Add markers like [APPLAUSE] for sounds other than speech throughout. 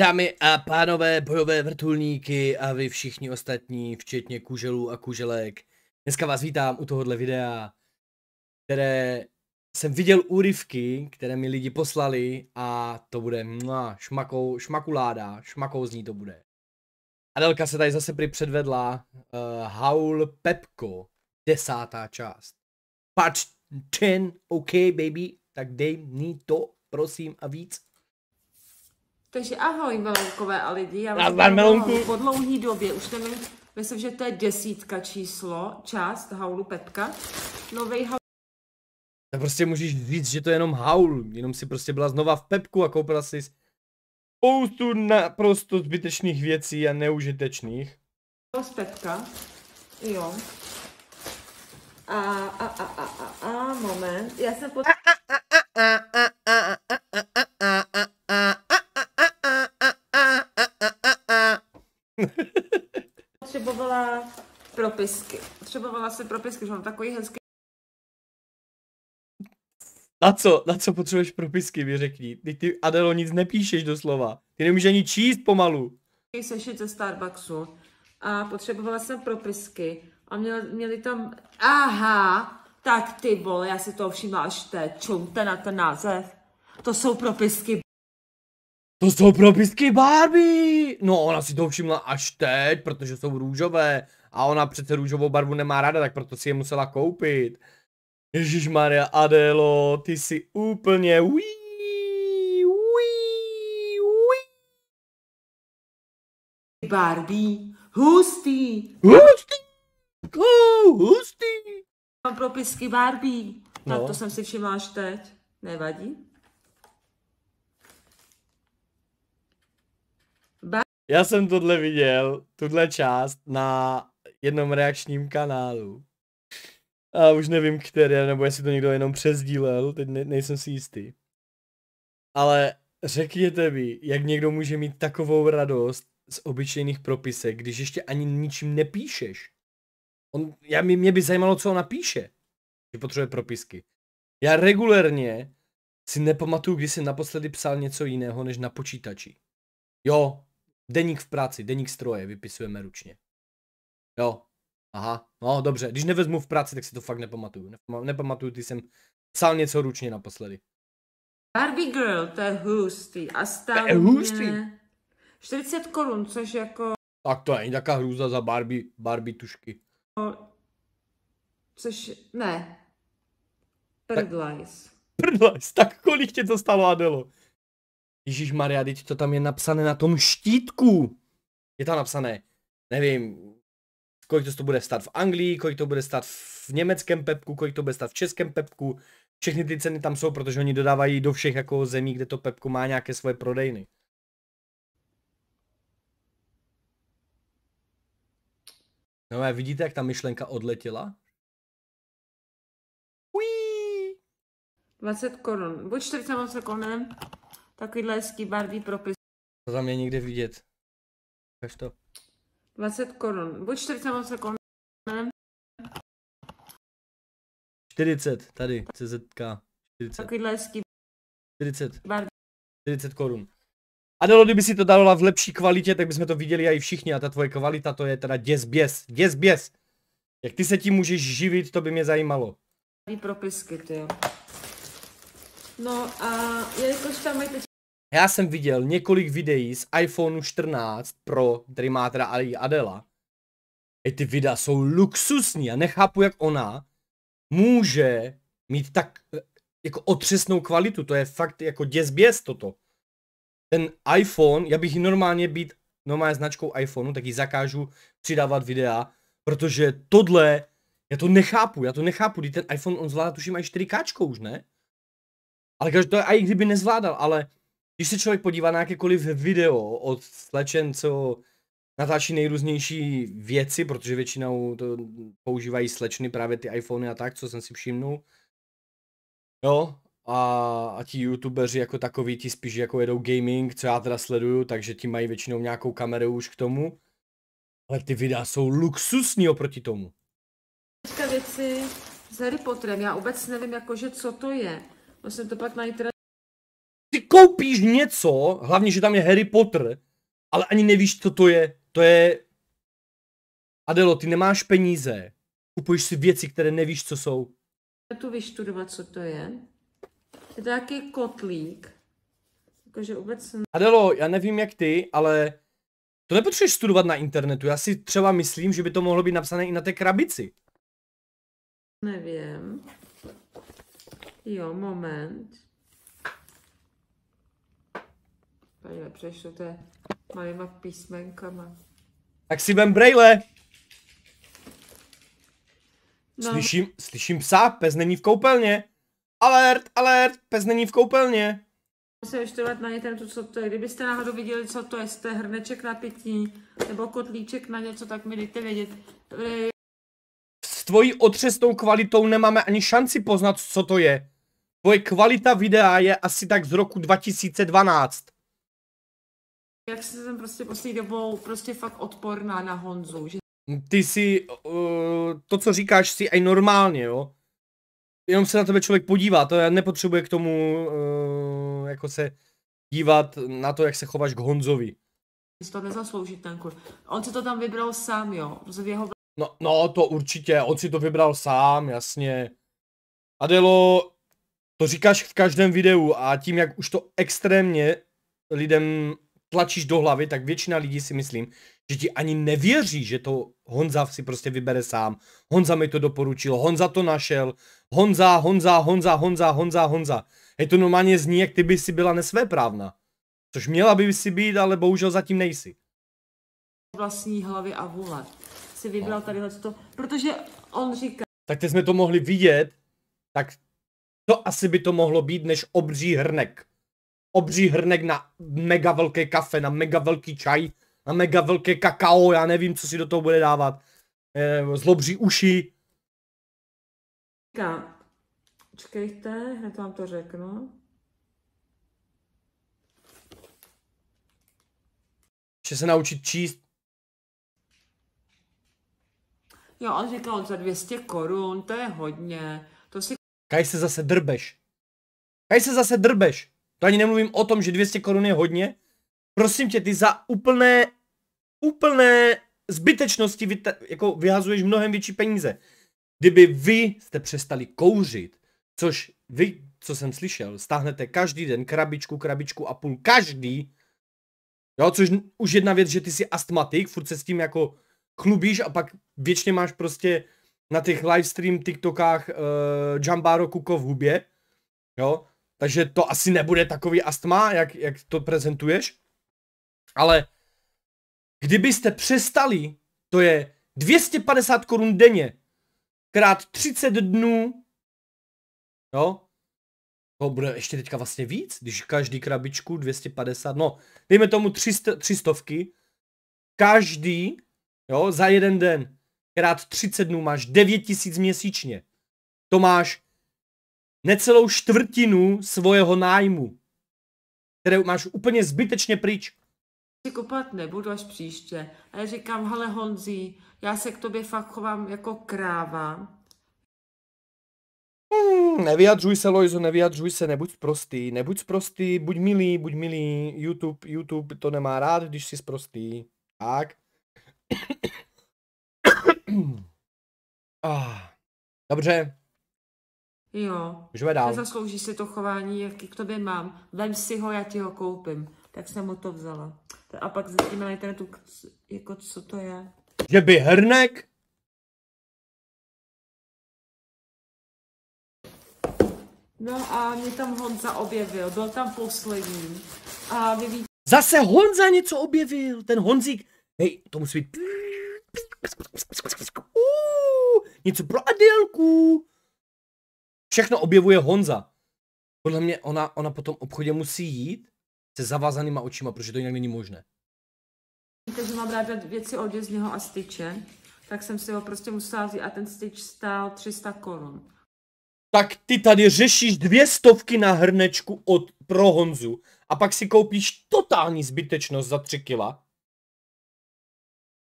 Dámy a pánové, bojové vrtulníky a vy všichni ostatní, včetně kuželů a kuželek. Dneska vás vítám u tohohle videa, které jsem viděl úryvky, které mi lidi poslali a to bude mua, šmakou, šmakuláda, šmakou zní to bude. Adelka se tady zase připředvedla. uh, eh, Howl Pepko, desátá část. Part 10, OK baby, tak dej mi to, prosím a víc. Takže ahoj, melonkové a lidi. Já vás Nazdar, melonku. Po dlouhý době, už nevím, myslím, že to je desítka číslo, část haulu pepka. Novej haul. Tak prostě můžeš říct, že to je jenom haul, jenom si prostě byla znova v Pepku a koupila si spoustu naprosto zbytečných věcí a neužitečných. Z Pepka, jo. A, a, a, a, a, a, moment, já jsem a A, a, a, a, a, a, a. [LAUGHS] Potřebovala propisky. Potřebovala si propisky, že mám takový hezký na co, na co potřebuješ propisky, mi řekni. Ty, ty Adelo nic nepíšeš doslova. Ty nemůžeš ani číst pomalu. Sešit ze Starbucksu a potřebovala jsem propisky a měl, měli tam, aha, tak ty vole, já si to všimla až teď, čumte na ten název. To jsou propisky, to jsou propisky Barbie! No ona si to všimla až teď, protože jsou růžové. A ona přece růžovou barvu nemá ráda, tak proto si je musela koupit. Ježíš Maria Adelo, ty jsi úplně ují, ují, ují. Barbie, hustý. Hustý, oh, hustý. Mám propisky Barbie, no. tak to jsem si všimla až teď. Nevadí? Já jsem tohle viděl, tuhle část, na jednom reakčním kanálu. A už nevím, který, nebo jestli to někdo jenom přezdílel, teď ne, nejsem si jistý. Ale řekněte mi, jak někdo může mít takovou radost z obyčejných propisek, když ještě ani ničím nepíšeš. On, já, mě by zajímalo, co on píše, že potřebuje propisky. Já regulérně si nepamatuju, kdy jsem naposledy psal něco jiného než na počítači. Jo, Deník v práci, deník stroje, vypisujeme ručně. Jo, aha, no dobře, když nevezmu v práci, tak si to fakt nepamatuju. Nepamatuju, ty jsem psal něco ručně naposledy. Barbie Girl, to je hustý a stále... To je hustý. 40 korun, což jako... Tak to je nějaká hrůza za Barbie, Barbie tušky. No, což ne. Prdlajs. Prdlajs, tak kolik tě to stalo, Adelo? Ježíš Maria, teď to tam je napsané na tom štítku. Je tam napsané, nevím, kolik to, bude stát v Anglii, kolik to bude stát v německém pepku, kolik to bude stát v českém pepku. Všechny ty ceny tam jsou, protože oni dodávají do všech jako zemí, kde to pepku má nějaké svoje prodejny. No a vidíte, jak ta myšlenka odletěla? Uí! 20 korun, buď 48 korun, takovýhle hezký barvý propis. To za mě někde vidět. Kaž to. 20 korun, buď 48 korun, 40, tady, CZK. 40. Takovýhle hezký 40. Barvý. 40 korun. A dalo, kdyby si to dala v lepší kvalitě, tak bychom to viděli i všichni. A ta tvoje kvalita, to je teda děsběs. Děsběs. Jak ty se tím můžeš živit, to by mě zajímalo. Propisky, ty jo. No a jelikož tam mají teď já jsem viděl několik videí z iPhoneu 14 Pro, který má teda Ali Adela. Ej, ty videa jsou luxusní a nechápu, jak ona může mít tak e, jako otřesnou kvalitu. To je fakt jako děsběs toto. Ten iPhone, já bych normálně být normálně značkou iPhoneu, tak ji zakážu přidávat videa, protože tohle, já to nechápu, já to nechápu, když ten iPhone, on zvládá tuším i 4K už, ne? Ale to, je, i kdyby nezvládal, ale když se člověk podívá na jakékoliv video od slečen, co natáčí nejrůznější věci, protože většinou to používají slečny, právě ty iPhony a tak, co jsem si všimnul. Jo, a, a ti youtubeři jako takový, ti spíš jako jedou gaming, co já teda sleduju, takže ti mají většinou nějakou kameru už k tomu. Ale ty videa jsou luxusní oproti tomu. Teďka věci s Harry Potterem, já vůbec nevím jakože co to je. Musím no to pak najít teda koupíš něco, hlavně, že tam je Harry Potter, ale ani nevíš, co to je. To je... Adelo, ty nemáš peníze. Kupuješ si věci, které nevíš, co jsou. Já tu vyštudovat, co to je. Je to nějaký kotlík. Jakože vůbec... Adelo, já nevím jak ty, ale to nepotřebuješ studovat na internetu. Já si třeba myslím, že by to mohlo být napsané i na té krabici. Nevím. Jo, moment. Tady nepřešlo, to malýma písmenkama. Tak si vem brejle. No. Slyším, slyším psa, pes není v koupelně. Alert, alert, pes není v koupelně. Musím ještě na ně to, co to je. Kdybyste náhodou viděli, co to je, jste hrneček na pití, nebo kotlíček na něco, tak mi dejte vědět. S tvojí otřesnou kvalitou nemáme ani šanci poznat, co to je. Tvoje kvalita videa je asi tak z roku 2012 jak se jsem prostě poslední dobou prostě fakt odporná na Honzu. Že... Ty si, uh, eh, to co říkáš si i normálně, jo? Jenom se na tebe člověk podívá, to já nepotřebuje k tomu uh, jako se dívat na to, jak se chováš k Honzovi. Si to nezaslouží ten kur. On si to tam vybral sám, jo? Z jeho... No, no, to určitě, on si to vybral sám, jasně. Adelo, to říkáš v každém videu a tím, jak už to extrémně lidem tlačíš do hlavy, tak většina lidí si myslím, že ti ani nevěří, že to Honza si prostě vybere sám. Honza mi to doporučil, Honza to našel, Honza, Honza, Honza, Honza, Honza, Honza. Hej, to normálně zní, jak ty by si byla nesvéprávna. Což měla by si být, ale bohužel zatím nejsi. Vlastní hlavy a vůle si no. vybral tady to, protože on říká... Tak teď jsme to mohli vidět, tak to asi by to mohlo být než obří hrnek obří hrnek na mega velké kafe, na mega velký čaj, na mega velké kakao, já nevím, co si do toho bude dávat. zlobří uši. Čekejte, hned vám to řeknu. Že se naučit číst. Jo, on říkal za 200 korun, to je hodně. To si... Kaj se zase drbeš. Kaj se zase drbeš. To ani nemluvím o tom, že 200 korun je hodně. Prosím tě, ty za úplné, úplné zbytečnosti vy, jako vyhazuješ mnohem větší peníze. Kdyby vy jste přestali kouřit, což vy, co jsem slyšel, stáhnete každý den krabičku, krabičku a půl, každý, jo, což už jedna věc, že ty jsi astmatik, furt se s tím jako chlubíš a pak věčně máš prostě na těch livestream TikTokách uh, eh, Jambaro Kuko v hubě, jo, takže to asi nebude takový astma, jak, jak to prezentuješ, ale kdybyste přestali, to je 250 korun denně, krát 30 dnů, jo, to bude ještě teďka vlastně víc, když každý krabičku 250, no, dejme tomu 300, 300 každý, jo, za jeden den, krát 30 dnů máš 9000 měsíčně. To máš necelou čtvrtinu svého nájmu, které máš úplně zbytečně pryč. Si kupovat nebudu až příště. A já říkám, hele Honzi, já se k tobě fakt chovám jako kráva. Hmm, nevyjadřuj se, Lojzo, nevyjadřuj se, nebuď prostý, nebuď prostý, buď milý, buď milý, YouTube, YouTube to nemá rád, když jsi prostý. Tak. [COUGHS] ah, dobře, Jo, Můžeme dál. zaslouží si to chování, jaký k tobě mám. Vem si ho, já ti ho koupím. Tak jsem mu to vzala. A pak zjistíme na internetu, jako co to je. Že by hrnek? No a mě tam Honza objevil, byl tam poslední. A vy víte... Zase Honza něco objevil, ten Honzík. Hej, to musí být... Uuu, něco pro Adelku. Všechno objevuje Honza. Podle mě ona, ona po tom obchodě musí jít se zavázanýma očima, protože to jinak není možné. Víte, že mám ráda věci od něho a styče, tak jsem si ho prostě musela vzít a ten styč stál 300 korun. Tak ty tady řešíš dvě stovky na hrnečku od pro Honzu a pak si koupíš totální zbytečnost za 3 kila.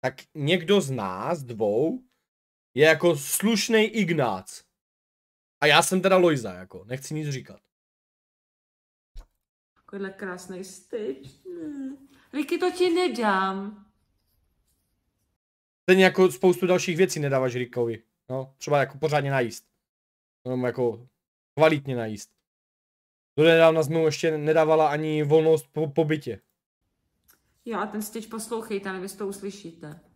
Tak někdo z nás dvou je jako slušný Ignác. A já jsem teda Lojza, jako, nechci nic říkat. Takovýhle krásný styč. Hmm. Ricky, to ti nedám. Ten jako spoustu dalších věcí nedáváš Rickovi, No, třeba jako pořádně najíst. No, jako kvalitně najíst. Do nedávna jsme mu ještě nedávala ani volnost po, po bytě. Jo, a ten styč poslouchejte, nevím, to uslyšíte.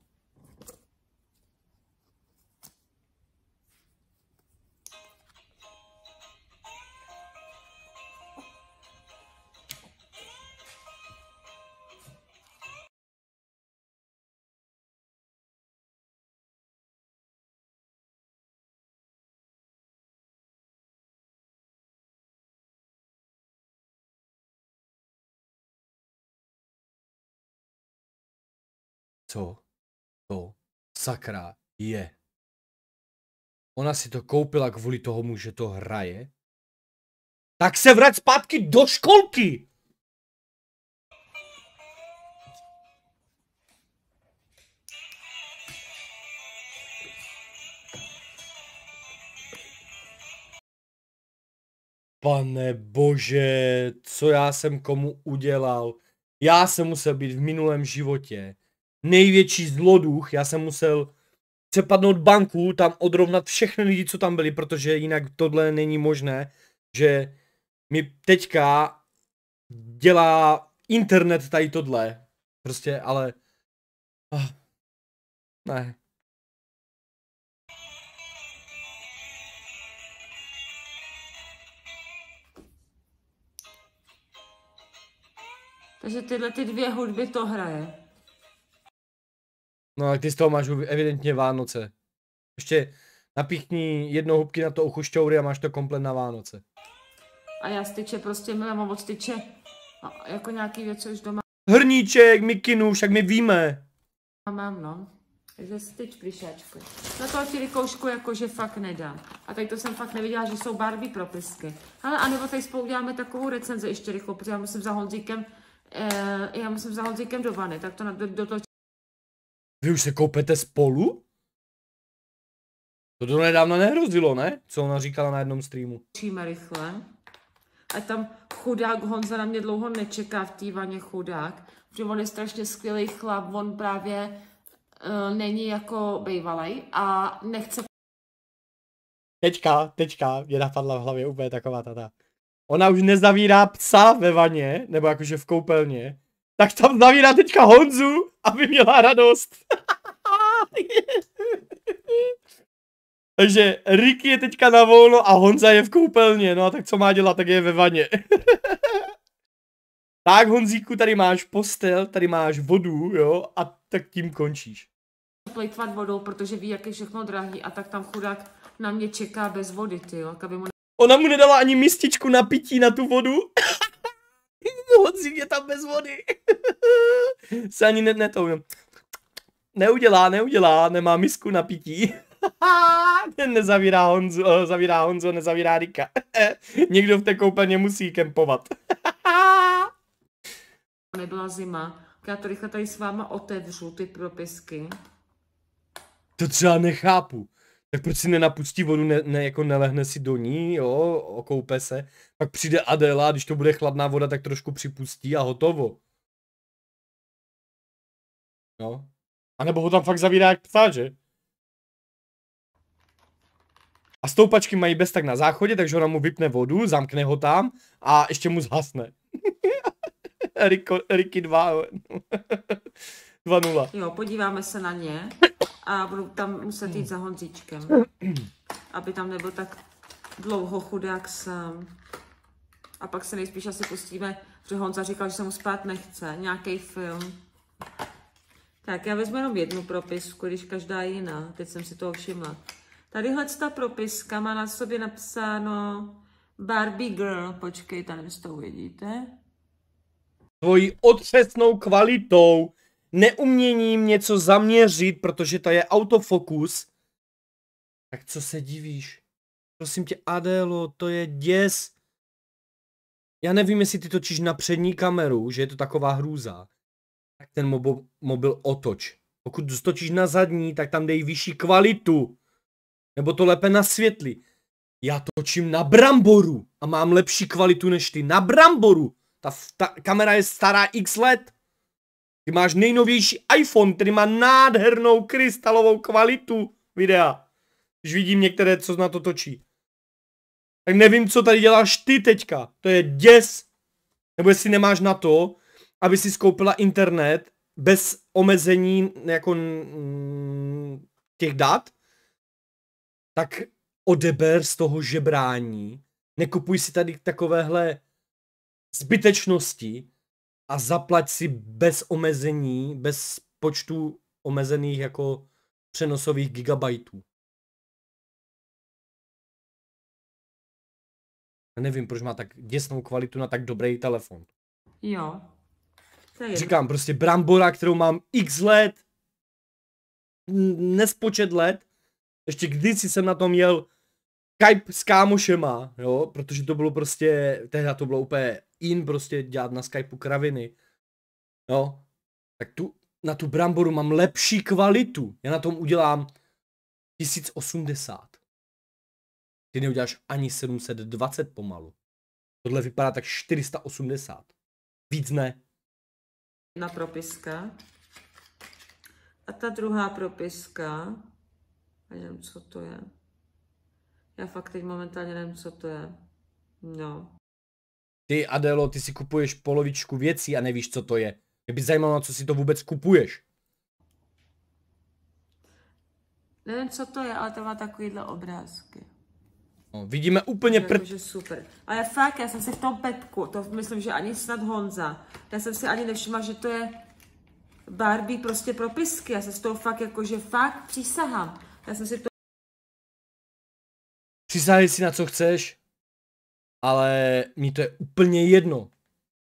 co to sakra je. Ona si to koupila kvůli tomu, že to hraje. Tak se vrať zpátky do školky! Pane bože, co já jsem komu udělal? Já jsem musel být v minulém životě největší zloduch, já jsem musel přepadnout banku, tam odrovnat všechny lidi, co tam byli, protože jinak tohle není možné, že mi teďka dělá internet tady tohle. Prostě, ale... Oh, ne. Takže tyhle ty dvě hudby to hraje. No a ty z toho máš evidentně Vánoce. Ještě napíchni jedno hubky na to šťoury a máš to komplet na Vánoce. A já styče prostě miluji, mám od styče a jako nějaký co už doma. Hrníček, mikinu, však my víme. A mám no. Takže styč plišáčku. Na to ti koušku jakože fakt nedám. A tady to jsem fakt neviděla, že jsou barvy propisky. Ale anebo tady spolu uděláme takovou recenzi ještě rychle, protože já musím za Honzíkem, eh, já musím za Honzíkem do vany, tak to na, do, do, toho vy už se koupete spolu? To to nedávno nehrozilo, ne? Co ona říkala na jednom streamu. Číme rychle. A tam chudák Honza na mě dlouho nečeká v té vaně chudák, protože on je strašně skvělý chlap, on právě uh, není jako bývalý a nechce... Teďka, teďka, mě napadla v hlavě úplně taková tata. Ona už nezavírá psa ve vaně, nebo jakože v koupelně, tak tam zavírá teďka Honzu aby měla radost. [LAUGHS] Takže Ricky je teďka na volno a Honza je v koupelně, no a tak co má dělat, tak je ve vaně. [LAUGHS] tak Honzíku, tady máš postel, tady máš vodu, jo, a tak tím končíš. Plejtvat vodou, protože ví, jak je všechno drahý a tak tam chudák na mě čeká bez vody, ty jo, aby mu... Ona mu nedala ani mističku na pití na tu vodu. Honzík [LAUGHS] je tam bez vody. [LAUGHS] Se ani ne, ne to, neudělá, neudělá, nemá misku na pití. [LAUGHS] nezavírá nezavírá oh, zavírá Honzu, nezavírá Rika. Někdo v té koupelně musí kempovat. Nebyla zima. Já to rychle tady s váma otevřu, ty propisky. To třeba nechápu tak proč si nenapustí vodu, ne, ne, jako nelehne si do ní, jo, okoupe se. Pak přijde Adela, když to bude chladná voda, tak trošku připustí a hotovo. No. A nebo ho tam fakt zavírá jak psa, že? A stoupačky mají bez tak na záchodě, takže ona mu vypne vodu, zamkne ho tam a ještě mu zhasne. [LAUGHS] Ricky 2. 2-0. No. [LAUGHS] Jo, podíváme se na ně a budu tam muset jít za Honzíčkem, aby tam nebyl tak dlouho chudák sám. A pak se nejspíš asi pustíme, protože Honza říkal, že se mu spát nechce, nějaký film. Tak já vezmu jenom jednu propisku, když každá je jiná, teď jsem si toho všimla. Tadyhle ta propiska má na sobě napsáno Barbie Girl, počkej, tady to uvidíte. Tvojí otřesnou kvalitou neuměním něco zaměřit, protože to je autofokus, tak co se divíš? Prosím tě, Adélo, to je děs. Já nevím, jestli ty točíš na přední kameru, že je to taková hrůza. Tak ten mobil, mobil otoč. Pokud točíš na zadní, tak tam dej vyšší kvalitu. Nebo to lépe světli. Já točím na bramboru a mám lepší kvalitu než ty. Na bramboru! Ta, ta kamera je stará x let. Ty máš nejnovější iPhone, který má nádhernou krystalovou kvalitu videa. Když vidím některé, co na to točí. Tak nevím, co tady děláš ty teďka. To je děs. Nebo jestli nemáš na to, aby si skoupila internet bez omezení jako mm, těch dat, tak odeber z toho žebrání. Nekupuj si tady takovéhle zbytečnosti, a zaplať si bez omezení, bez počtu omezených jako přenosových gigabajtů. Já nevím, proč má tak děsnou kvalitu na tak dobrý telefon. Jo. To je Říkám prostě brambora, kterou mám x let, nespočet let, ještě kdysi jsem na tom jel Skype s kámošema, jo, protože to bylo prostě, tehdy to bylo úplně in prostě dělat na Skypeu kraviny. no? tak tu, na tu bramboru mám lepší kvalitu. Já na tom udělám 1080. Ty neuděláš ani 720 pomalu. Tohle vypadá tak 480. Víc ne. Na propiska. A ta druhá propiska, já nevím, co to je. Já fakt teď momentálně nevím, co to je. No. Ty Adelo, ty si kupuješ polovičku věcí a nevíš, co to je. Mě by zajímalo, na co si to vůbec kupuješ. Nevím, co to je, ale to má takovýhle obrázky. No, vidíme úplně pr... Jakože super. Ale fakt, já jsem si v tom petku, to myslím, že ani snad Honza, já jsem si ani nevšimla, že to je Barbie prostě propisky. Já se z toho fakt jako, že fakt přísahám. Já jsem si to... Přísahaj si na co chceš ale mi to je úplně jedno.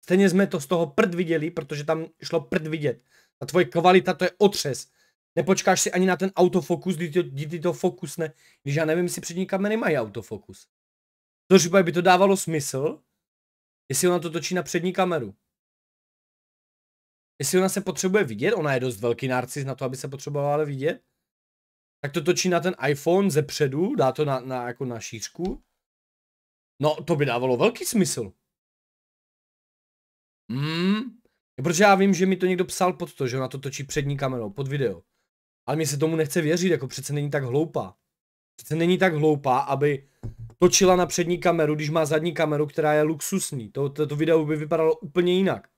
Stejně jsme to z toho prd viděli, protože tam šlo prd vidět. Ta tvoje kvalita to je otřes. Nepočkáš si ani na ten autofokus, kdy, to, kdy ty to fokusne, když já nevím, jestli přední kamery mají autofokus. To třeba by to dávalo smysl, jestli ona to točí na přední kameru. Jestli ona se potřebuje vidět, ona je dost velký narcis na to, aby se potřebovala vidět, tak to točí na ten iPhone ze předu, dá to na, na, jako na šířku No, to by dávalo velký smysl. Hmm. No, protože já vím, že mi to někdo psal pod to, že ona to točí přední kamerou, pod video. Ale mě se tomu nechce věřit, jako přece není tak hloupá. Přece není tak hloupá, aby točila na přední kameru, když má zadní kameru, která je luxusní. To, to, to video by vypadalo úplně jinak.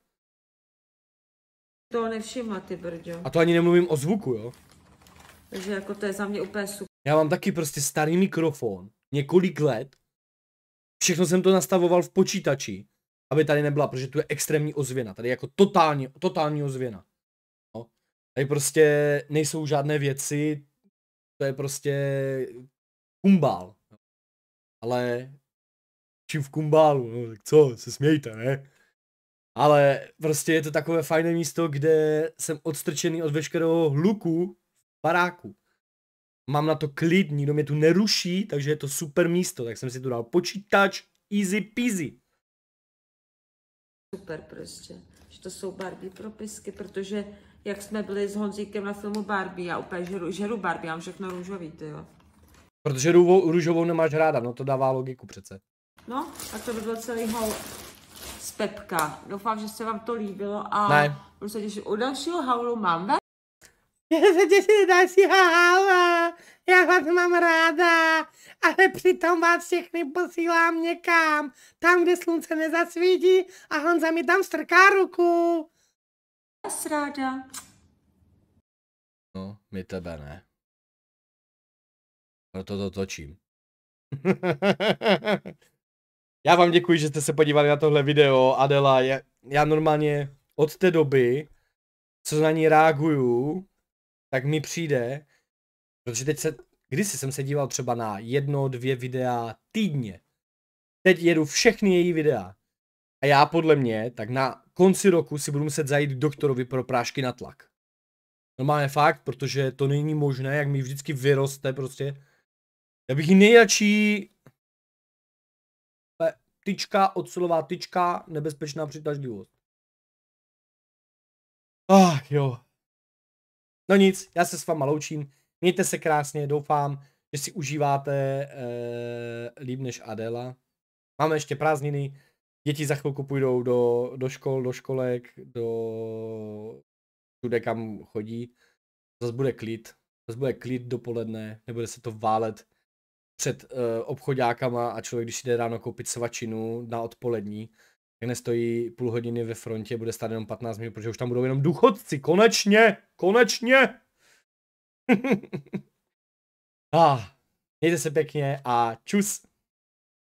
To nevšimla ty brďo. A to ani nemluvím o zvuku, jo? Takže jako to je za mě úplně super. Já mám taky prostě starý mikrofon, několik let, Všechno jsem to nastavoval v počítači, aby tady nebyla, protože tu je extrémní ozvěna. Tady je jako totální, totální ozvěna. No. Tady prostě nejsou žádné věci, to je prostě kumbál. No. Ale čím v kumbálu, no tak co, se smějte, ne? Ale prostě je to takové fajné místo, kde jsem odstrčený od veškerého hluku v baráku mám na to klid, nikdo mě tu neruší, takže je to super místo, tak jsem si tu dal počítač, easy peasy. Super prostě, že to jsou Barbie propisky, protože jak jsme byli s Honzíkem na filmu Barbie, já úplně žeru, žeru Barbie, já mám všechno růžový, ty jo. Protože růvou, růžovou nemáš ráda, no to dává logiku přece. No, a to by byl celý hol z Pepka. Doufám, že se vám to líbilo a ne. budu se těšit u dalšího haulu ve? Já se těším dalšího haula já vás mám ráda, ale přitom vás všechny posílám někam, tam, kde slunce nezasvítí a Honza mi tam strká ruku. Vás ráda. No, my tebe ne. Proto no, to točím. [LAUGHS] já vám děkuji, že jste se podívali na tohle video, Adela, já, já normálně od té doby, co na ní reaguju, tak mi přijde, Protože teď se, kdysi jsem se díval třeba na jedno, dvě videa týdně. Teď jedu všechny její videa. A já podle mě, tak na konci roku si budu muset zajít k doktorovi pro prášky na tlak. Normálně fakt, protože to není možné, jak mi vždycky vyroste prostě. Já bych ji nejradši tyčka, ocelová tyčka, nebezpečná přitažlivost. Ach jo. No nic, já se s váma loučím. Mějte se krásně, doufám, že si užíváte eh, líp než Adela. Máme ještě prázdniny, děti za chvilku půjdou do, do škol, do školek, do všude, kam chodí. Zase bude klid, zase bude klid dopoledne, nebude se to válet před uh, eh, obchodákama a člověk, když jde ráno koupit svačinu na odpolední, tak nestojí půl hodiny ve frontě, bude stát jenom 15 minut, protože už tam budou jenom důchodci, konečně, konečně! [LAUGHS] ah, nächste here. Eh? Ah, tschüss.